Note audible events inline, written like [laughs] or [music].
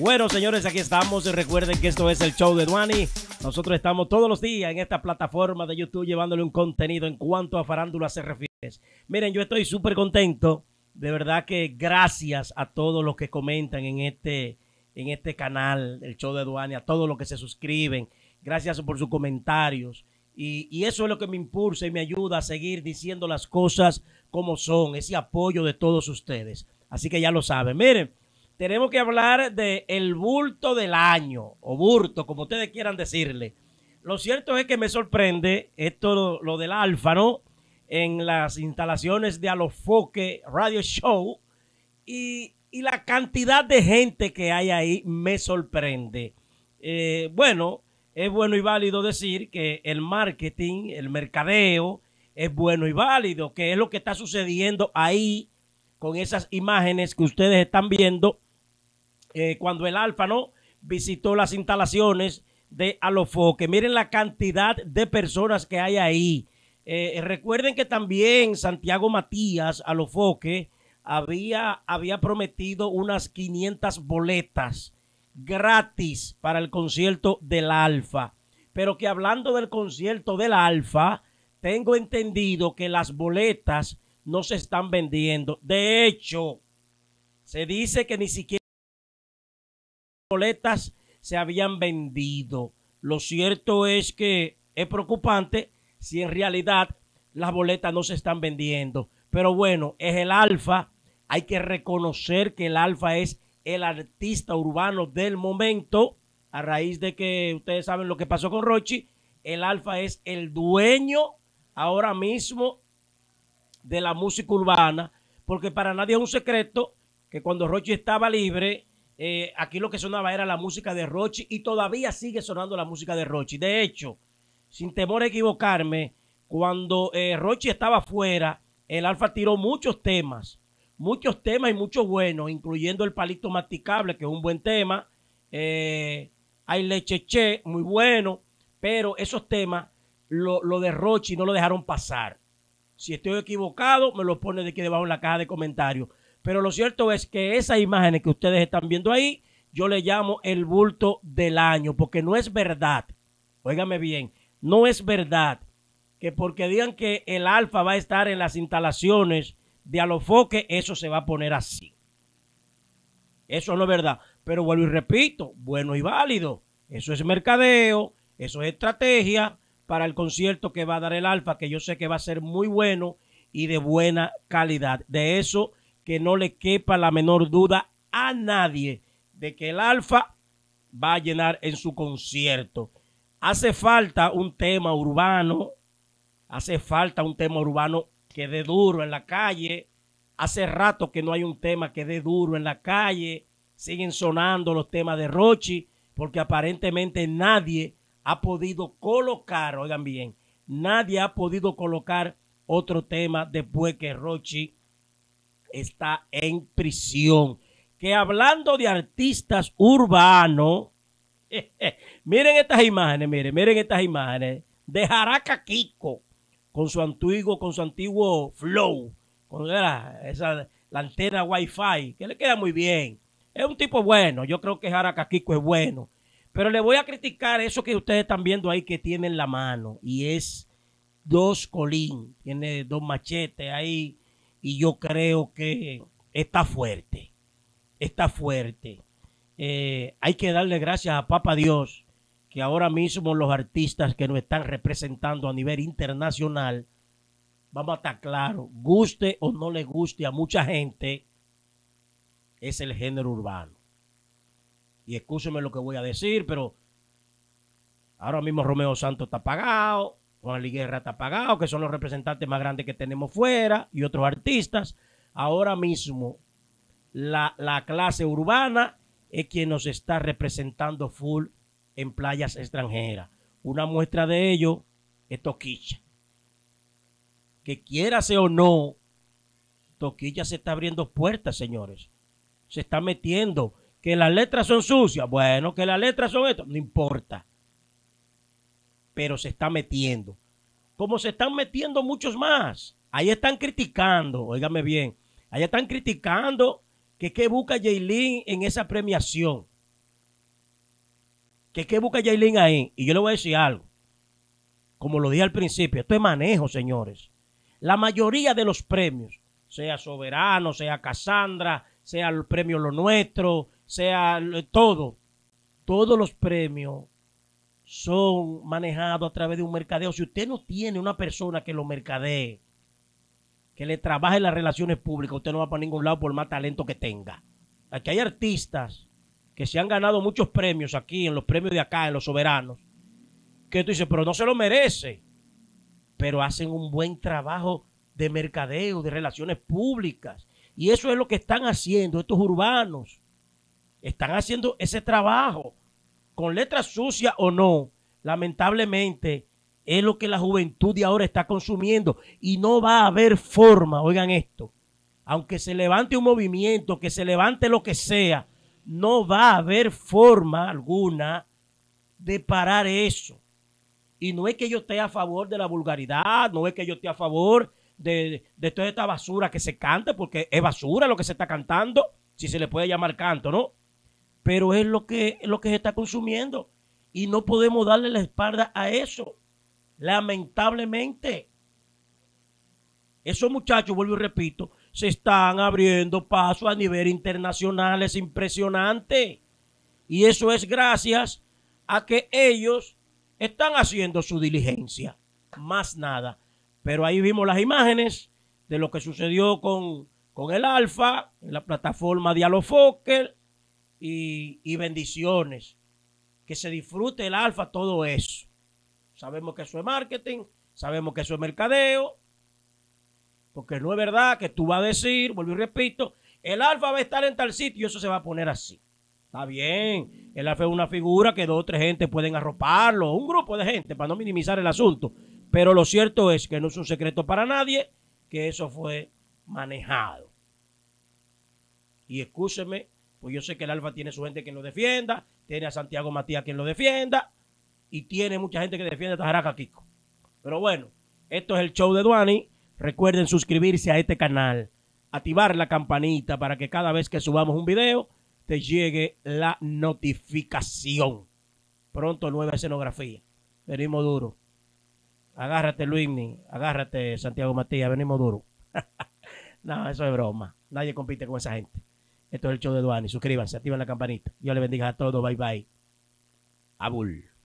Bueno, señores, aquí estamos. Recuerden que esto es el show de Duani. Nosotros estamos todos los días en esta plataforma de YouTube llevándole un contenido en cuanto a farándula se refiere. Miren, yo estoy súper contento. De verdad que gracias a todos los que comentan en este, en este canal, el show de Duani, a todos los que se suscriben. Gracias por sus comentarios. Y, y, eso es lo que me impulsa y me ayuda a seguir diciendo las cosas como son, ese apoyo de todos ustedes. Así que ya lo saben. Miren, tenemos que hablar de el bulto del año, o burto, como ustedes quieran decirle. Lo cierto es que me sorprende esto, lo, del del no en las instalaciones de Alofoque Radio Show, y, la cantidad de gente que hay ahí me sorprende. Eh, bueno, es bueno y válido decir que el marketing, el mercadeo, es bueno y válido, que es lo que está sucediendo ahí con esas imágenes que ustedes están viendo eh, cuando el ¿no?, visitó las instalaciones de Alofoque. Miren la cantidad de personas que hay ahí. Eh, eh, recuerden que también Santiago Matías Alofoque había, había prometido unas 500 boletas gratis para el concierto del Alfa. Pero que hablando del concierto del Alfa, tengo entendido que las boletas no se están vendiendo. De hecho, se dice que ni siquiera boletas se habían vendido. Lo cierto es que es preocupante si en realidad las boletas no se están vendiendo. Pero bueno, es el alfa. Hay que reconocer que el alfa es el artista urbano del momento. A raíz de que ustedes saben lo que pasó con Rochi, el alfa es el dueño ahora mismo de la música urbana. Porque para nadie es un secreto que cuando Rochi estaba libre, eh, aquí lo que sonaba era la música de Rochi y todavía sigue sonando la música de Rochi. De hecho, sin temor a equivocarme, cuando eh, Rochi estaba fuera, el Alfa tiró muchos temas, muchos temas y muchos buenos, incluyendo el palito masticable, que es un buen tema. Eh, hay lecheche, muy bueno, pero esos temas, lo, lo de Rochi no lo dejaron pasar. Si estoy equivocado, me lo pone de aquí debajo en la caja de comentarios. Pero lo cierto es que esas imágenes que ustedes están viendo ahí, yo le llamo el bulto del año, porque no es verdad, óigame bien, no es verdad que porque digan que el Alfa va a estar en las instalaciones de Alofoque, eso se va a poner así. Eso no es verdad. Pero vuelvo y repito, bueno y válido. Eso es mercadeo, eso es estrategia para el concierto que va a dar el Alfa, que yo sé que va a ser muy bueno y de buena calidad. De eso que no le quepa la menor duda a nadie de que el Alfa va a llenar en su concierto. Hace falta un tema urbano, hace falta un tema urbano que dé duro en la calle. Hace rato que no hay un tema que dé duro en la calle. Siguen sonando los temas de Rochi, porque aparentemente nadie ha podido colocar, oigan bien, nadie ha podido colocar otro tema después que Rochi está en prisión. Que hablando de artistas urbanos, [laughs] miren estas imágenes, miren, miren estas imágenes de Jaraca Kiko con su antiguo, con su antiguo flow, con la, esa la antena wifi, que le queda muy bien. Es un tipo bueno, yo creo que Jaraca Kiko es bueno. Pero le voy a criticar eso que ustedes están viendo ahí que tiene en la mano. Y es dos colín, tiene dos machetes ahí y yo creo que está fuerte, está fuerte. Eh, hay que darle gracias a Papa Dios que ahora mismo los artistas que nos están representando a nivel internacional, vamos a estar claros, guste o no le guste a mucha gente, es el género urbano. Y escúcheme lo que voy a decir, pero ahora mismo Romeo Santos está pagado, Juan Liguerra está pagado, que son los representantes más grandes que tenemos fuera, y otros artistas. Ahora mismo, la, clase urbana es quien nos está representando full en playas extranjeras. Una muestra de ello es Toquilla. Que ser o no, Toquilla se está abriendo puertas, señores. Se está metiendo. Que las letras son sucias. Bueno, que las letras son esto. No importa pero se está metiendo. Como se están metiendo muchos más. Ahí están criticando, óigame bien, ahí están criticando que qué busca Jaylin en esa premiación. Que qué busca Jaylin ahí. Y yo le voy a decir algo. Como lo dije al principio, esto es manejo, señores. La mayoría de los premios, sea Soberano, sea Cassandra, sea el premio Lo Nuestro, sea todo, todos los premios son manejados a través de un mercadeo. Si usted no tiene una persona que lo mercadee, que le trabaje las relaciones públicas, usted no va para ningún lado por más talento que tenga. Aquí hay artistas que se han ganado muchos premios aquí, en los premios de acá, en los soberanos, que tú dices, pero no se lo merece, pero hacen un buen trabajo de mercadeo, de relaciones públicas. Y eso es lo que están haciendo estos urbanos. Están haciendo ese trabajo con letras sucias o no, lamentablemente es lo que la juventud de ahora está consumiendo y no va a haber forma, oigan esto, aunque se levante un movimiento, que se levante lo que sea, no va a haber forma alguna de parar eso. Y no es que yo esté a favor de la vulgaridad, no es que yo esté a favor de, toda esta basura que se canta, porque es basura lo que se está cantando, si se le puede llamar canto, ¿no? pero es lo que, lo que se está consumiendo y no podemos darle la espalda a eso, lamentablemente. Esos muchachos, vuelvo y repito, se están abriendo paso a nivel internacional, es impresionante. Y eso es gracias a que ellos están haciendo su diligencia, más nada. Pero ahí vimos las imágenes de lo que sucedió con, el Alfa, la plataforma de Alofoque, y, bendiciones. Que se disfrute el alfa, todo eso. Sabemos que eso es marketing, sabemos que eso es mercadeo, porque no es verdad que tú vas a decir, vuelvo y repito, el alfa va a estar en tal sitio y eso se va a poner así. Está bien, el alfa es una figura que dos o tres gente pueden arroparlo, un grupo de gente, para no minimizar el asunto. Pero lo cierto es que no es un secreto para nadie que eso fue manejado. Y escúcheme pues yo sé que el Alfa tiene su gente que lo defienda, tiene a Santiago Matías quien lo defienda, y tiene mucha gente que defiende a Tajaraca Kiko. Pero bueno, esto es el show de Duani. Recuerden suscribirse a este canal, activar la campanita para que cada vez que subamos un video te llegue la notificación. Pronto nueva escenografía. Venimos duro. Agárrate, Luigni. Agárrate, Santiago Matías. Venimos duro. [laughs] no, eso es broma. Nadie compite con esa gente. Esto es el show de Duani. Suscríbanse, activen la campanita. Dios les bendiga a todos. Bye bye. Abul.